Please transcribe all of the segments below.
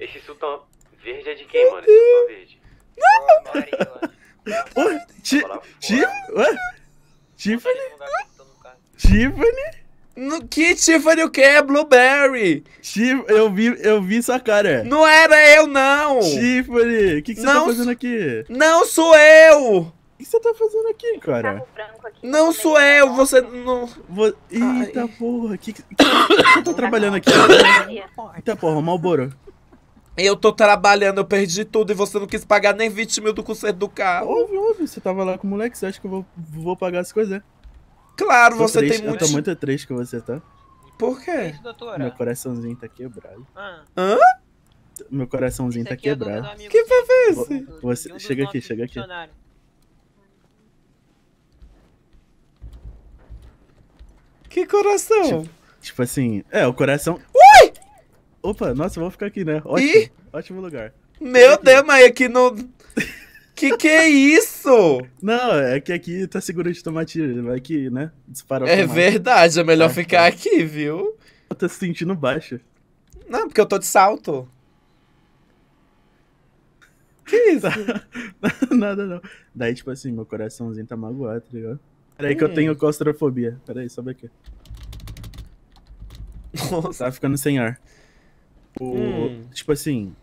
Esse sultão tá verde é de quem, mano? Esse sultão tá verde. Não! Tiffany? Tiffany? Tá Tiffany? No que Tiffany o que? É Blueberry! Tiff, eu vi, eu vi sua cara. Não era eu, não! Tiffany, o que, você tá fazendo aqui? Não sou eu! O que você tá fazendo aqui, cara? Aqui, não sou eu, eu você não. Vo... Eita Ai. porra, que, que... que você tá trabalhando aqui? Eita porra, Malboro. Eu tô trabalhando, eu perdi tudo e você não quis pagar nem 20 mil do conserto do carro. Ouve, ouve, você tava lá com o moleque, você acha que eu vou, vou pagar as coisas? Né? Claro, tô você triste, tem muito. Eu tô muito triste com você, tá? Por quê? Meu coraçãozinho tá quebrado. Ah. Hã? Meu coraçãozinho tá é quebrado. É que papo é esse? Você, é chega aqui, chega aqui. Que coração? Tipo, tipo assim, é, o coração. Opa, nossa, vamos ficar aqui, né? Ótimo, e... ótimo lugar. Meu aqui. Deus, mas aqui é no. Que que é isso? Não, é que aqui tá seguro de tomar tiro, vai que, né? Dispara É verdade, é melhor é. ficar tá. aqui, viu? Eu tô se sentindo baixo. Não, porque eu tô de salto. Que isso? Nada não. Daí, tipo assim, meu coraçãozinho tá magoado, tá ligado? Peraí hum. que eu hum. tenho claustrofobia. Peraí, sobe aqui. Nossa. Tá ficando sem ar. Tipo, hum. Tipo assim,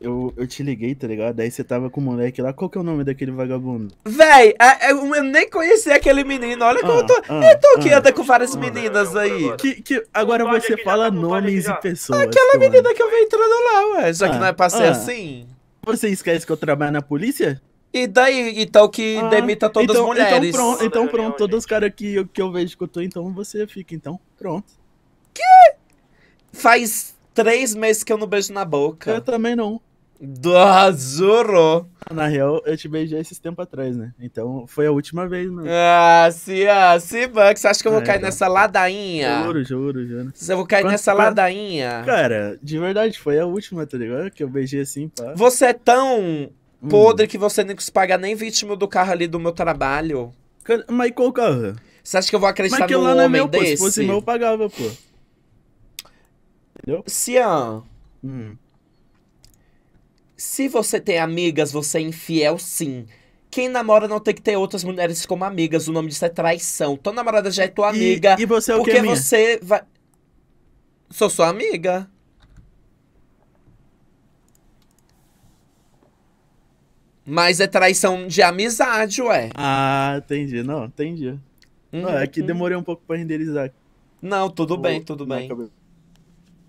eu, eu te liguei, tá ligado? Aí você tava com o moleque lá. Qual que é o nome daquele vagabundo? Véi, é, é, eu, nem conheci aquele menino. Olha ah, como eu tô. Ah, ah eu tô ah, que anda com várias meninas aí. Que, que agora você fala tá nomes e pessoas. Aquela tá menina que eu vi entrando lá, ué. Só que ah, não é pra ser ah. assim. Você esquece que eu trabalho na polícia? E daí, então que ah, demita todas então, as então mulheres. Então pronto, então pronto todos os caras que, que eu vejo que eu tô, então você fica, então pronto. Que? Faz três meses que eu não beijo na boca. Eu também não. Do Azuro. Ah, na real, eu te beijei esses tempos atrás, né? Então foi a última vez, mano. Ah, se, ah, se, Buck, você acha que eu vou é, cair nessa ladainha? Juro, juro, juro. Você vou cair Quanto, nessa pra... ladainha? Cara, de verdade, foi a última, tá ligado? Que eu beijei assim, pá. Você é tão hum. podre que você nem quis pagar nem vítima do carro ali do meu trabalho. mas qual carro? Você acha que eu vou acreditar mas que num lá homem não é meu, desse? Pô, se fosse meu, eu pagava, pô entendeu? Cian. Hum. Se você tem amigas, você é infiel, sim. Quem namora não tem que ter outras mulheres como amigas. O nome disso é traição. Tua namorada já é tua amiga. E, e você é o porque que é minha? você vai. Sou sua amiga. Mas é traição de amizade, ué. Ah, entendi. Não, entendi. não, é que uhum. demorei um pouco pra renderizar. Não, tudo bem, tudo bem.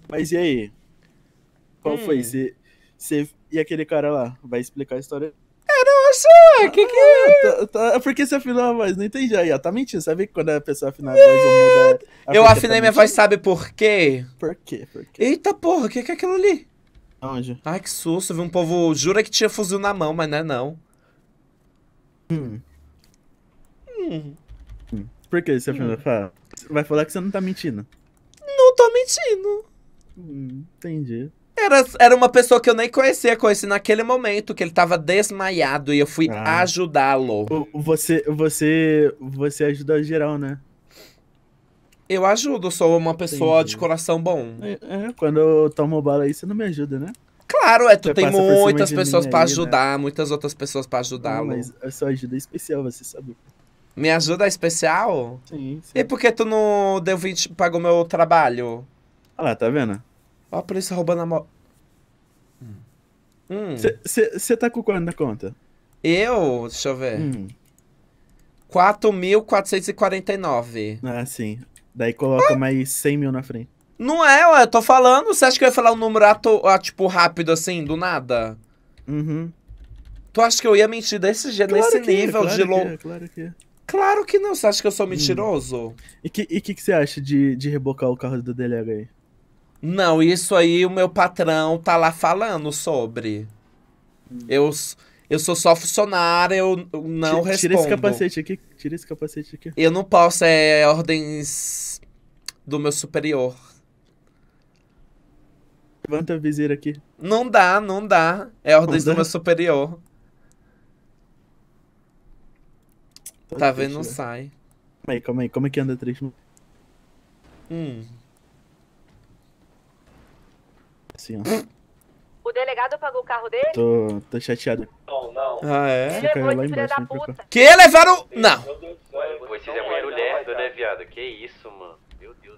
Mas e aí? Qual hum. foi? Você, e aquele cara lá? Vai explicar a história? É, não, só, O ah, que que é? Tá, tá, é que você afinou a voz? Não entendi aí, ó. Tá mentindo. Sabe quando a pessoa afina a voz é... muda a Eu tá afinei tá minha voz, sabe por quê? Por quê? Por quê? Eita porra, o que, que é aquilo ali? Onde? Ai, que susto, viu? Um povo jura que tinha fuzil na mão, mas não é não. Hum. Hum. Por que você hum. Fala? Vai falar que você não tá mentindo. Não tô mentindo entendi. Era, era uma pessoa que eu nem conhecia, conheci naquele momento que ele tava desmaiado e eu fui ah. ajudá-lo. Você, você, você ajuda geral, né? Eu ajudo, sou uma pessoa Entendi. de coração bom. É, é, quando eu tomo bala aí, você não me ajuda, né? Claro, é, tu você tem muitas pessoas para né? ajudar, né? muitas outras pessoas para ajudar. lo mas a sua ajuda é especial, você sabe. Me ajuda é especial? Sim, sim. E por que tu não deu 20, pagou meu trabalho? lá, tá vendo? Ó a polícia roubando a moto. Você hum. tá com quanto na conta? Eu? Deixa eu ver. Hum. 4.449. Ah, sim. Daí coloca ah. mais 100 mil na frente. Não é, ué, eu tô falando. Você acha que eu ia falar um número, ato, a, ah, tipo, rápido assim, do nada? Uhum. Tu acha que eu ia mentir desse jeito, claro nesse é, nível é, claro de louco? É, claro que é. Claro que não, você acha que eu sou hum. mentiroso? Hum. E o que, e que, que você acha de, de rebocar o carro do delega aí? Não, isso aí o meu patrão tá lá falando sobre. Eu, eu sou só funcionário, eu não tira, respondo. Tira esse capacete aqui, tira esse capacete aqui. Eu não posso, é ordens do meu superior. Levanta a viseira aqui. Não dá, não dá. É ordens do meu superior. tá, tá vendo, não né? sai. Calma aí, calma aí. Como é que anda três? Hum. Assim, o delegado pagou o carro dele? Tô, tô chateado. Não, não. Ah, é? Ele da né, puta. Que levaram... Não. Vocês é lerdo, né, viado? Que isso, mano.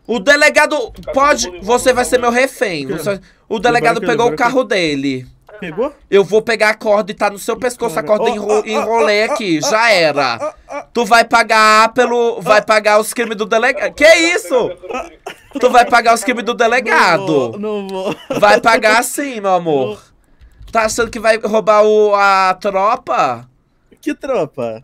O delegado pode. Você vai ser né? meu refém. Você... o delegado pegou o carro dele. Pegou? Eu vou pegar a corda e tá no seu pescoço. A corda enro, enrolei aqui. Já era. Tu vai pagar pelo. Vai pagar os crimes do delegado. Que isso? Tu vai pagar os crimes do delegado. Não vou, não vou. Vai pagar sim, meu amor. Não. Tá achando que vai roubar o, a tropa? Que tropa?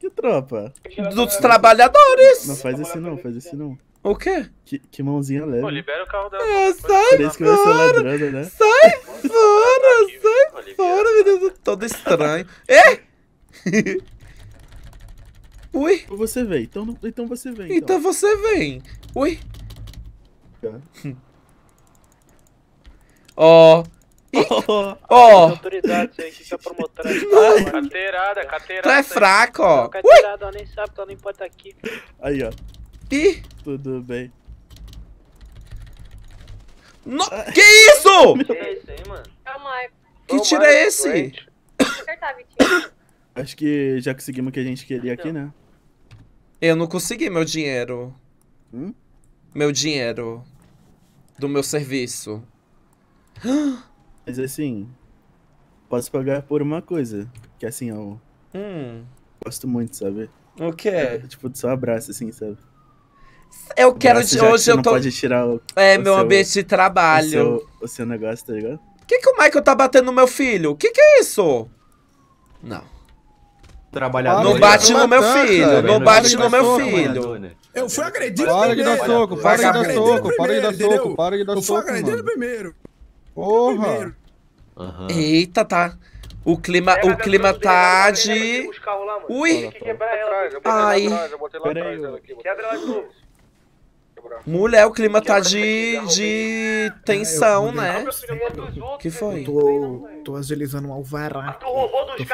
Que tropa? Dos trabalhadores. Não faz assim não, faz assim não. O quê? Que, que mãozinha leve. Pô, libera o carro dela. É, sai Por fora. Que vai ser ladrando, né? Sai fora, sai fora, menino. Todo estranho. É? Ui. Então você vem. Então, então você vem. Então. então você vem. Ui. Tá. Ó. Ó, ó. Autoridades aí, que é promotora. Cateirada, cateirada. Tu é fraco, ó. Cateirada, nem sabe que ela nem pode estar aqui. Aí, ó. E Tudo bem. No... Que isso? Que é isso aí, mano? Calma aí. É que tiro é, é esse? Acho que já conseguimos o que a gente queria aqui, né? Eu não consegui meu dinheiro. Hum? Meu dinheiro. Do meu serviço. Mas assim, posso pagar por uma coisa. Que assim, eu hum. gosto muito, sabe? O quê? É, tipo, só abraço, assim, sabe? Eu quero de hoje que eu tô. Pode tirar o, é, o meu seu, ambiente de trabalho. O seu, o seu negócio, tá ligado? O que, que o Michael tá batendo no meu filho? O que, que é isso? Não trabalhador. Não bate no meu filho, não bate no meu filho. Eu fui agredido para primeiro. Para de dar soco, para de dar soco, para de dar soco, para de dar soco. Eu fui agredido primeiro. Porra. Eita, tá. O clima, é, o clima tá de... Ui! Ai! Mulher, o clima tá de, de é, tensão, né? né? que foi? Eu tô, tô agilizando um alvará. Tu roubou dos caras